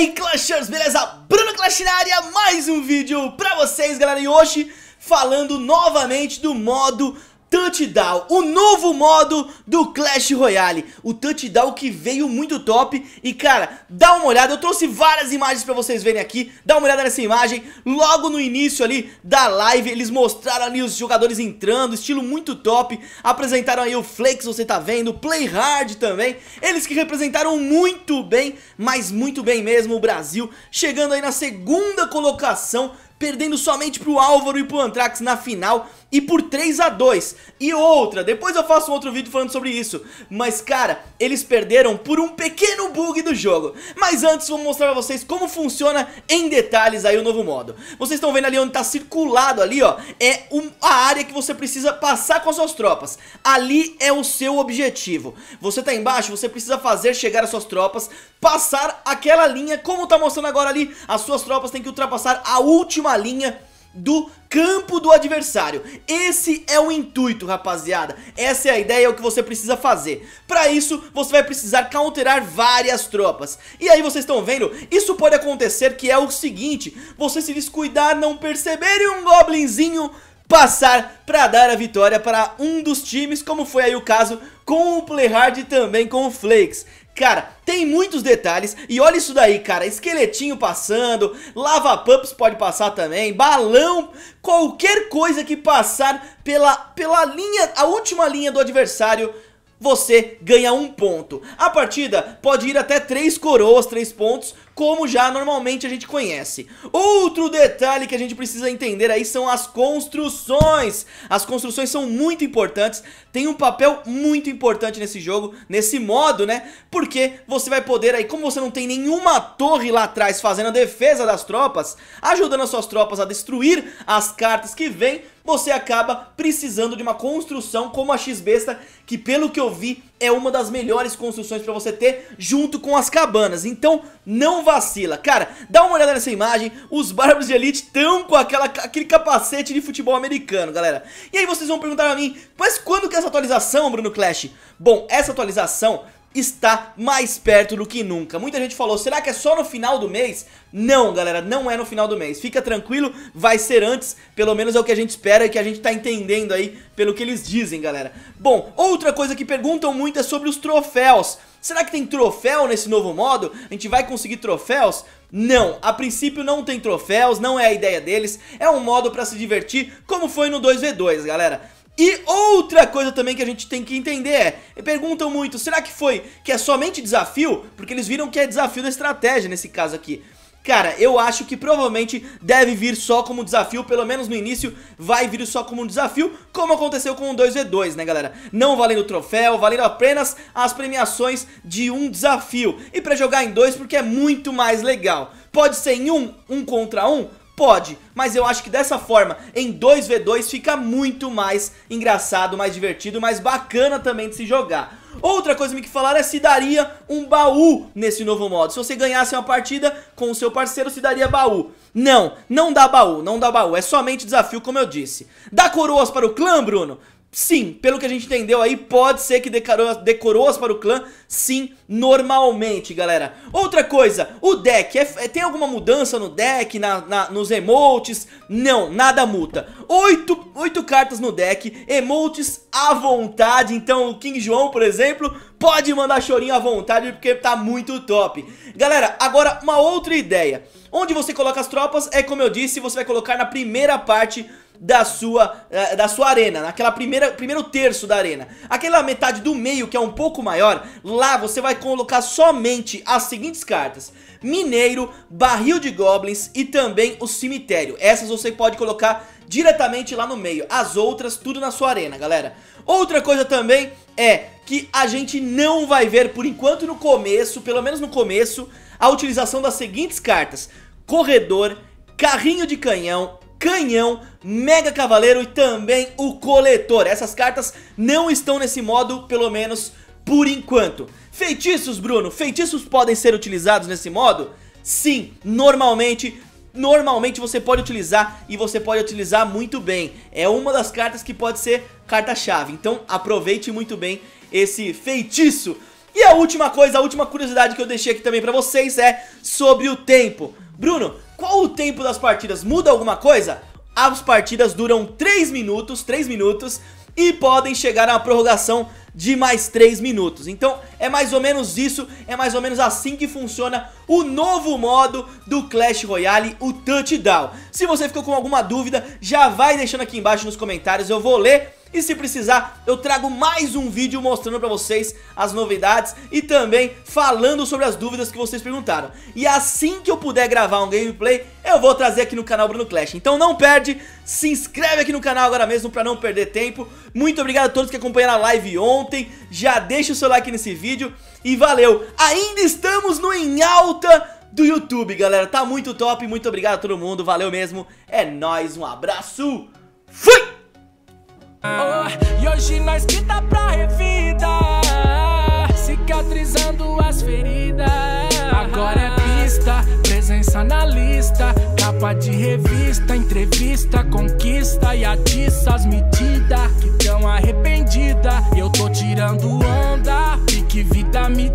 aí Clashers, beleza? Bruno Clash na área, mais um vídeo pra vocês galera E hoje falando novamente do modo Touchdown, o novo modo do Clash Royale, o Touchdown que veio muito top e cara, dá uma olhada, eu trouxe várias imagens pra vocês verem aqui, dá uma olhada nessa imagem, logo no início ali da live, eles mostraram ali os jogadores entrando, estilo muito top, apresentaram aí o Flex, você tá vendo, Play Hard também, eles que representaram muito bem, mas muito bem mesmo o Brasil, chegando aí na segunda colocação, perdendo somente pro Álvaro e pro Anthrax na final e por 3 a 2 E outra, depois eu faço um outro vídeo falando sobre isso. Mas cara, eles perderam por um pequeno bug do jogo. Mas antes vou mostrar pra vocês como funciona em detalhes aí o novo modo. Vocês estão vendo ali onde tá circulado ali, ó, é um, a área que você precisa passar com as suas tropas. Ali é o seu objetivo. Você tá embaixo, você precisa fazer chegar as suas tropas, passar aquela linha como tá mostrando agora ali. As suas tropas têm que ultrapassar a última a linha do campo do adversário. Esse é o intuito, rapaziada. Essa é a ideia, é o que você precisa fazer. Para isso, você vai precisar counterar várias tropas. E aí vocês estão vendo, isso pode acontecer que é o seguinte, você se descuidar, não perceber e um goblinzinho passar para dar a vitória para um dos times, como foi aí o caso com o Playhard e também com o Flakes. Cara, tem muitos detalhes e olha isso daí, cara, esqueletinho passando, lava pumps pode passar também, balão, qualquer coisa que passar pela, pela linha, a última linha do adversário você ganha um ponto. A partida pode ir até três coroas, três pontos, como já normalmente a gente conhece. Outro detalhe que a gente precisa entender aí são as construções. As construções são muito importantes, tem um papel muito importante nesse jogo, nesse modo, né? Porque você vai poder aí, como você não tem nenhuma torre lá atrás fazendo a defesa das tropas, ajudando as suas tropas a destruir as cartas que vêm, você acaba precisando de uma construção como a X-Besta, que pelo que eu vi é uma das melhores construções pra você ter junto com as cabanas. Então não vacila. Cara, dá uma olhada nessa imagem. Os Bárbaros de Elite estão com aquela, aquele capacete de futebol americano, galera. E aí vocês vão perguntar pra mim, mas quando que é essa atualização, Bruno Clash? Bom, essa atualização está mais perto do que nunca. Muita gente falou, será que é só no final do mês? Não, galera, não é no final do mês. Fica tranquilo, vai ser antes, pelo menos é o que a gente espera e que a gente está entendendo aí pelo que eles dizem, galera. Bom, outra coisa que perguntam muito é sobre os troféus. Será que tem troféu nesse novo modo? A gente vai conseguir troféus? Não, a princípio não tem troféus, não é a ideia deles. É um modo para se divertir, como foi no 2v2, galera. E outra coisa também que a gente tem que entender é, perguntam muito, será que foi que é somente desafio? Porque eles viram que é desafio da estratégia nesse caso aqui. Cara, eu acho que provavelmente deve vir só como desafio, pelo menos no início vai vir só como um desafio, como aconteceu com o 2v2, né galera? Não valendo troféu, valendo apenas as premiações de um desafio. E pra jogar em dois porque é muito mais legal. Pode ser em um, um contra um, Pode, mas eu acho que dessa forma, em 2v2 fica muito mais engraçado, mais divertido, mais bacana também de se jogar. Outra coisa que falaram é se daria um baú nesse novo modo. Se você ganhasse uma partida com o seu parceiro, se daria baú. Não, não dá baú, não dá baú. É somente desafio, como eu disse. Dá coroas para o clã, Bruno? Sim, pelo que a gente entendeu aí, pode ser que decorou, decorou as para o clã, sim, normalmente, galera. Outra coisa, o deck, é, é, tem alguma mudança no deck, na, na, nos emotes? Não, nada muda. Oito, oito cartas no deck, emotes à vontade, então o King João, por exemplo, pode mandar chorinho à vontade, porque tá muito top. Galera, agora uma outra ideia. Onde você coloca as tropas é, como eu disse, você vai colocar na primeira parte da sua, eh, da sua arena, naquela primeira, primeiro terço da arena. Aquela metade do meio, que é um pouco maior, lá você vai colocar somente as seguintes cartas. Mineiro, Barril de Goblins e também o Cemitério. Essas você pode colocar diretamente lá no meio. As outras, tudo na sua arena, galera. Outra coisa também é que a gente não vai ver, por enquanto no começo, pelo menos no começo, a utilização das seguintes cartas. Corredor, Carrinho de Canhão, Canhão, Mega Cavaleiro e também o Coletor. Essas cartas não estão nesse modo, pelo menos por enquanto. Feitiços, Bruno, feitiços podem ser utilizados nesse modo? Sim, normalmente normalmente você pode utilizar e você pode utilizar muito bem. É uma das cartas que pode ser carta-chave, então aproveite muito bem esse feitiço. E a última coisa, a última curiosidade que eu deixei aqui também pra vocês é sobre o tempo. Bruno, qual o tempo das partidas? Muda alguma coisa? As partidas duram 3 minutos, 3 minutos e podem chegar a uma prorrogação de mais 3 minutos. Então é mais ou menos isso, é mais ou menos assim que funciona o novo modo do Clash Royale, o Touchdown. Se você ficou com alguma dúvida, já vai deixando aqui embaixo nos comentários, eu vou ler e se precisar, eu trago mais um vídeo mostrando pra vocês as novidades e também falando sobre as dúvidas que vocês perguntaram. E assim que eu puder gravar um gameplay, eu vou trazer aqui no canal Bruno Clash. Então não perde, se inscreve aqui no canal agora mesmo pra não perder tempo. Muito obrigado a todos que acompanharam a live ontem, já deixa o seu like nesse vídeo e valeu. Ainda estamos no Em Alta do YouTube, galera. Tá muito top, muito obrigado a todo mundo, valeu mesmo. É nóis, um abraço, fui! hoje nós que tá pra revida Cicatrizando as feridas Agora é pista, presença na lista Capa de revista, entrevista, conquista E atiça as medidas que tão arrependida Eu tô tirando onda, pique vida me